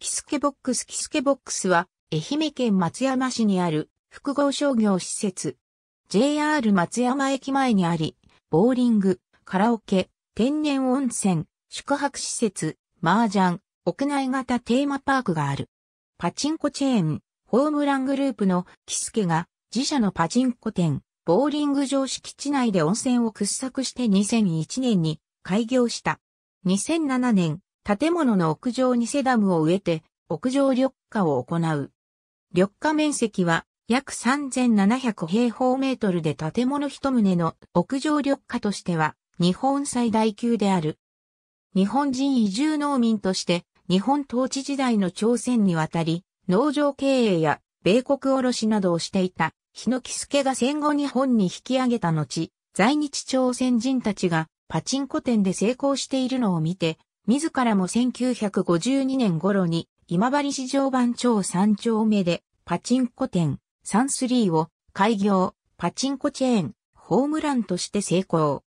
キスケボックスキスケボックスは、愛媛県松山市にある複合商業施設。JR 松山駅前にあり、ボーリング、カラオケ、天然温泉、宿泊施設、麻雀、屋内型テーマパークがある。パチンコチェーン、ホームラングループのキスケが自社のパチンコ店、ボーリング場敷地内で温泉を掘削して2001年に開業した。2007年、建物の屋上にセダムを植えて、屋上緑化を行う。緑化面積は約3700平方メートルで建物一棟の屋上緑化としては日本最大級である。日本人移住農民として日本統治時代の朝鮮にわたり農場経営や米国卸などをしていた日野木助が戦後日本に引き上げた後、在日朝鮮人たちがパチンコ店で成功しているのを見て自らも1952年頃に今治市場番町3丁目でパチンコ店サンスリーを開業、パチンコチェーン、ホームランとして成功。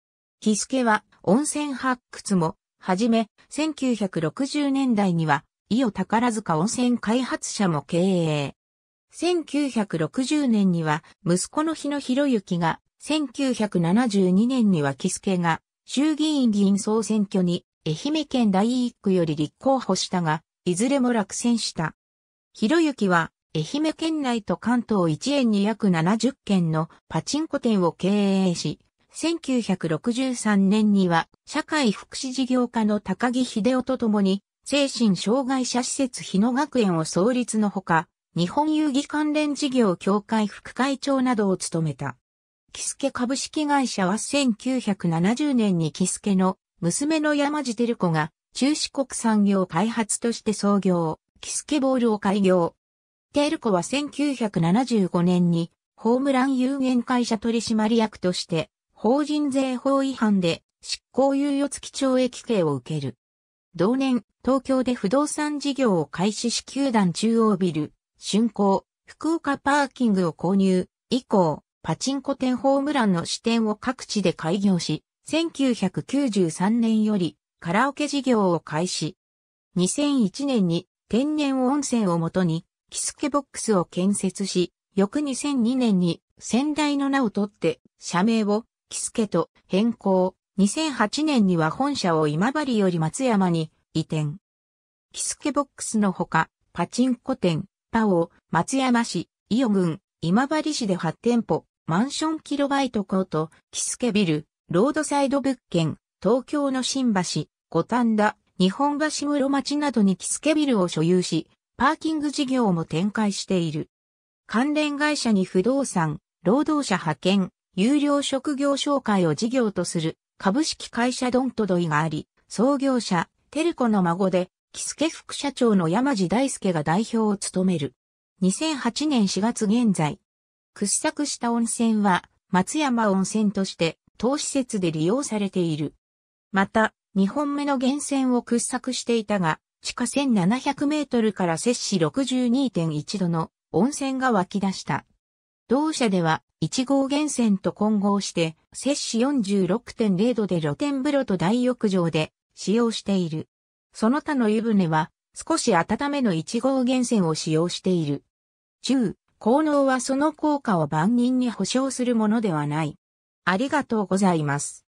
キスケは温泉発掘も、はじめ、1960年代には、伊予宝塚温泉開発者も経営。1960年には、息子の日野博之が、1972年にはキスケが、衆議院議員総選挙に愛媛県第一区より立候補したが、いずれも落選した。ひろゆきは、愛媛県内と関東一円に約70件のパチンコ店を経営し、1963年には社会福祉事業家の高木秀夫と共に精神障害者施設日野学園を創立のほか、日本遊戯関連事業協会副会長などを務めた。キスケ株式会社は1970年にキスケの娘の山地照子が、中四国産業開発として創業、キスケボールを開業。テルコは1975年にホームラン有限会社取締役として法人税法違反で執行猶予付き懲役刑を受ける。同年、東京で不動産事業を開始し球団中央ビル、竣工、福岡パーキングを購入、以降、パチンコ店ホームランの支店を各地で開業し、1993年よりカラオケ事業を開始。2001年に天然温泉をもとにキスケボックスを建設し、翌2002年に先代の名を取って社名をキスケと変更。2008年には本社を今治より松山に移転。キスケボックスのほか、パチンコ店、パオ、松山市、伊予郡、今治市で8店舗、マンションキロバイトコート、キスケビル、ロードサイド物件、東京の新橋、五反田、日本橋室町などに着付けビルを所有し、パーキング事業も展開している。関連会社に不動産、労働者派遣、有料職業紹介を事業とする株式会社ドントドイがあり、創業者、テルコの孫で、キスケ副社長の山地大輔が代表を務める。2008年4月現在。掘削した温泉は、松山温泉として、当施設で利用されている。また、2本目の源泉を掘削していたが、地下1700メートルから摂氏62.1度の温泉が湧き出した。同社では1号源泉と混合して摂氏46.0度で露天風呂と大浴場で使用している。その他の湯船は少し温めの1号源泉を使用している。中、効能はその効果を万人に保証するものではない。ありがとうございます。